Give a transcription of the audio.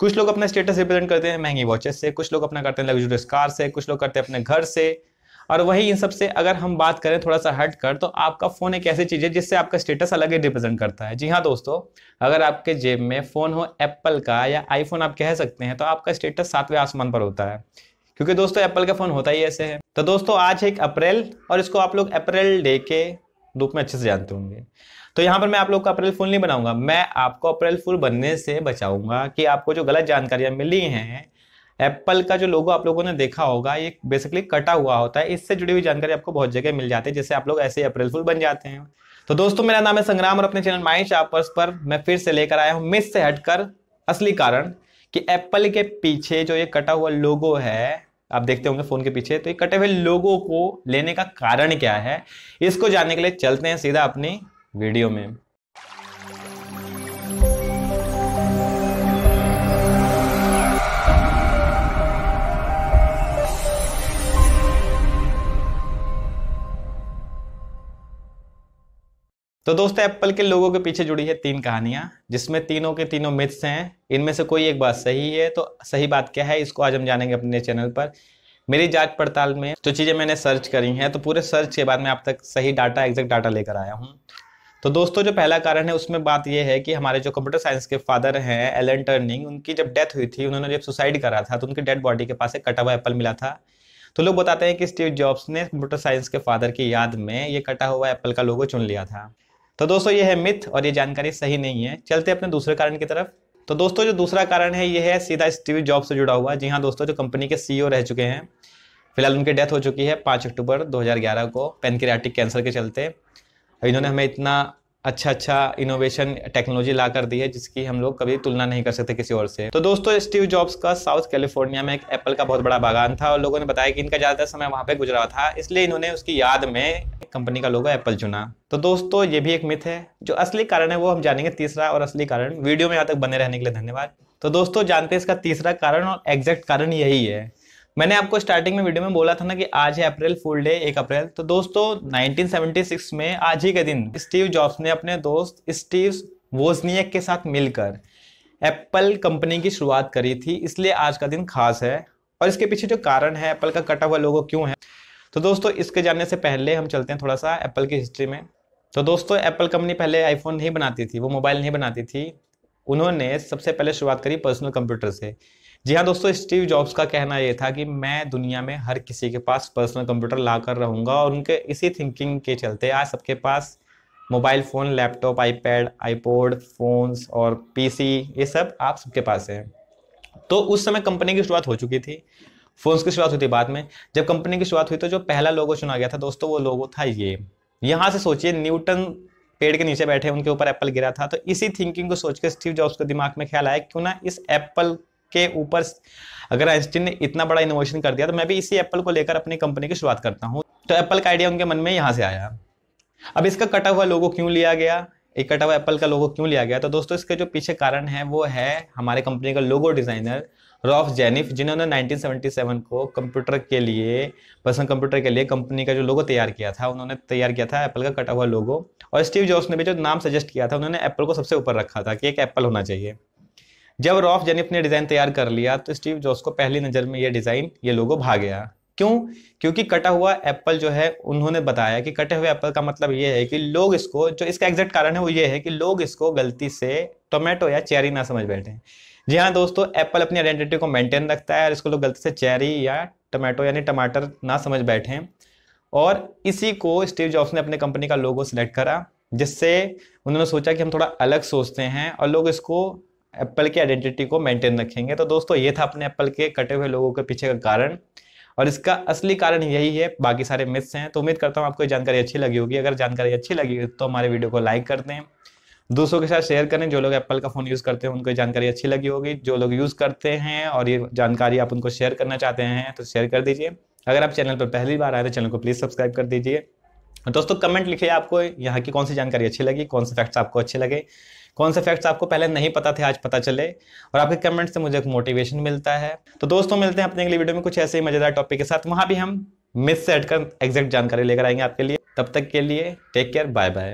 कुछ लोग अपना स्टेटस रिप्रेजेंट करते हैं महंगी वॉचेस से कुछ लोग अपना करते हैं लग्जूरियस कार से कुछ लोग करते हैं अपने घर से और वही इन सबसे अगर हम बात करें थोड़ा सा हट कर तो आपका फ़ोन एक ऐसी चीज़ है जिससे आपका स्टेटस अलग ही रिप्रेजेंट करता है जी हाँ दोस्तों अगर आपके जेब में फ़ोन हो एप्पल का या आईफोन आप कह सकते हैं तो आपका स्टेटस सातवें आसमान पर होता है क्योंकि दोस्तों एप्पल का फ़ोन होता ही ऐसे है तो दोस्तों आज है एक अप्रैल और इसको आप लोग अप्रैल डे के रूप में अच्छे से जानते होंगे तो यहाँ पर मैं आप लोग का अप्रैल फुल नहीं बनाऊंगा मैं आपको अप्रैल फुल बनने से बचाऊंगा कि आपको जो गलत जानकारियां मिली हैं एप्पल का जो लोगो आप लोगों ने देखा होगा ये बेसिकली कटा हुआ होता है इससे जुड़ी हुई जानकारी आपको बहुत जगह मिल जाती है जिससे आप लोग ऐसे अप्रैल फुल बन जाते हैं तो दोस्तों मेरा नाम है संग्राम और अपने चैनल माई शापर्स पर मैं फिर से लेकर आया हूँ मिस से हटकर असली कारण कि एप्पल के पीछे जो ये कटा हुआ लोगो है आप देखते होंगे फोन के पीछे तो ये कटे हुए लोगों को लेने का कारण क्या है इसको जानने के लिए चलते हैं सीधा अपनी वीडियो में तो दोस्तों एप्पल के लोगों के पीछे जुड़ी है तीन कहानियां जिसमें तीनों के तीनों मिथ्स हैं इनमें से कोई एक बात सही है तो सही बात क्या है इसको आज हम जानेंगे अपने चैनल पर मेरी जांच पड़ताल में जो चीज़ें मैंने सर्च करी हैं तो पूरे सर्च के बाद मैं आप तक सही डाटा एग्जैक्ट डाटा लेकर आया हूँ तो दोस्तों जो पहला कारण है उसमें बात यह है कि हमारे जो कंप्यूटर साइंस के फादर हैं एलन टर्निंग उनकी जब डेथ हुई थी उन्होंने जब सुसाइड करा था तो उनकी डेड बॉडी के पास एक कटा हुआ एप्पल मिला था तो लोग बताते हैं कि स्टीव जॉब्स ने कंप्यूटर साइंस के फादर की याद में ये कटा हुआ एप्पल का लोगो चुन लिया था तो दोस्तों ये है मिथ और ये जानकारी सही नहीं है चलते अपने दूसरे कारण की तरफ तो दोस्तों जो दूसरा कारण है ये है सीधा स्टीव जॉब से जुड़ा हुआ जी हाँ दोस्तों जो कंपनी के सीईओ रह चुके हैं फिलहाल उनकी डेथ हो चुकी है पाँच अक्टूबर 2011 को पेनक्रियाटिक कैंसर के चलते इन्होंने हमें इतना अच्छा अच्छा इनोवेशन टेक्नोलॉजी ला कर दी है जिसकी हम लोग कभी तुलना नहीं कर सकते किसी और से तो दोस्तों स्टीव जॉब्स का साउथ कैलिफोर्निया में एक एप्पल का बहुत बड़ा बागान था और लोगों ने बताया कि इनका ज़्यादातर समय वहाँ पे गुजरा था इसलिए इन्होंने उसकी याद में कंपनी का लोगो एप्पल चुना तो दोस्तों ये भी एक मिथ है जो असली कारण है वो हम जानेंगे तीसरा और असली कारण वीडियो में यहाँ तक बने रहने के लिए धन्यवाद तो दोस्तों जानते हैं इसका तीसरा कारण और एग्जैक्ट कारण यही है मैंने आपको स्टार्टिंग में वीडियो में बोला था ना कि आज है अप्रैल फुल डे एक अप्रैल तो दोस्तों 1976 में आज ही के दिन स्टीव जॉब्स ने अपने दोस्त स्टीव वोजनियक के साथ मिलकर एप्पल कंपनी की शुरुआत करी थी इसलिए आज का दिन खास है और इसके पीछे जो कारण है एप्पल का कटा हुआ लोगो क्यों है तो दोस्तों इसके जानने से पहले हम चलते हैं थोड़ा सा एप्पल की हिस्ट्री में तो दोस्तों एप्पल कंपनी पहले आईफोन नहीं बनाती थी वो मोबाइल नहीं बनाती थी उन्होंने सबसे पहले शुरुआत करी पर्सनल कंप्यूटर से जी हाँ दोस्तों स्टीव जॉब्स का कहना यह था कि मैं दुनिया में हर किसी के पास पर्सनल कंप्यूटर ला कर रहूँगा और उनके इसी थिंकिंग के चलते आज सबके पास mobile phone laptop iPad iPod phones और पीसी ये सब आप सबके पास है तो उस समय कंपनी की शुरुआत हो चुकी थी फोन्स की शुरुआत हुई थी बाद में जब कंपनी की शुरुआत हुई तो जो पहला लोगो चुना गया था दोस्तों वो लोगो था ये यहाँ से सोचिए न्यूटन पेड़ के नीचे बैठे उनके ऊपर एप्पल गिरा था तो इसी थिंकिंग को सोच के स्टीव जॉब्स के दिमाग में ख्याल आया क्यों ना इस एप्पल के ऊपर अगर आइंस्टीन ने इतना बड़ा इनोवेशन कर दिया तो मैं भी इसी एप्पल को लेकर अपनी कंपनी की शुरुआत करता हूँ तो एप्पल का आइडिया उनके मन में यहाँ से आया अब इसका कटा हुआ लोगो क्यों लिया गया एक कटा हुआ एप्पल का लोगो क्यों लिया गया तो दोस्तों इसके जो पीछे कारण है वो है हमारे कंपनी का लोगो डिज़ाइनर रॉफ जेनिफ जिन्होंने 1977 को कंप्यूटर के लिए पर्सनल कंप्यूटर के लिए कंपनी का जो लोगो तैयार किया था उन्होंने तैयार किया था एप्पल का कटा हुआ लोगो और स्टीव जॉब्स ने भी जो नाम सजेस्ट किया था उन्होंने एप्पल को सबसे ऊपर रखा था कि एक एप्पल होना चाहिए जब रॉफ जेनिफ ने डिज़ाइन तैयार कर लिया तो स्टीव जॉब्स को पहली नज़र में यह डिज़ाइन ये लोगो भाग गया क्यों क्योंकि कटा हुआ एप्पल जो है उन्होंने बताया कि कटे हुए एप्पल का मतलब ये है कि लोग इसको जो इसका एग्जैक्ट कारण है वो ये है कि लोग इसको गलती से टोमेटो या चेरी ना समझ बैठे जी हाँ दोस्तों एप्पल अपनी आइडेंटिटी को मेंटेन रखता है और इसको लोग गलती से चेरी या टोमेटो यानी टमाटर ना समझ बैठे और इसी को स्टीव जॉब्स ने अपने कंपनी का लोगो सिलेक्ट करा जिससे उन्होंने सोचा कि हम थोड़ा अलग सोचते हैं और लोग इसको एप्पल की आइडेंटिटी को मेंटेन रखेंगे तो दोस्तों ये था अपने एप्पल के कटे हुए लोगों के पीछे का कारण और इसका असली कारण यही है बाकी सारे मिथ्स हैं तो उम्मीद करता हूँ आपको जानकारी अच्छी लगी होगी अगर जानकारी अच्छी लगी तो हमारे वीडियो को लाइक कर दें दूसरों के साथ शेयर करें जो लोग एप्पल का फ़ोन यूज़ करते हैं उनको जानकारी अच्छी लगी होगी जो लोग यूज़ करते हैं और ये जानकारी आप उनको शेयर करना चाहते हैं तो शेयर कर दीजिए अगर आप चैनल पर पहली बार आए तो चैनल को प्लीज़ सब्सक्राइब कर दीजिए दोस्तों कमेंट लिखिए आपको यहाँ की कौन सी जानकारी अच्छी लगी कौन से फैक्ट्स आपको अच्छे लगे कौन से फैक्ट्स आपको पहले नहीं पता थे आज पता चले और आपके कमेंट से मुझे एक मोटिवेशन मिलता है तो दोस्तों मिलते हैं अपने अगली वीडियो में कुछ ऐसे ही मजेदार टॉपिक के साथ वहां भी हम मिस से हटकर एग्जैक्ट जानकारी लेकर आएंगे आपके लिए तब तक के लिए टेक केयर बाय बाय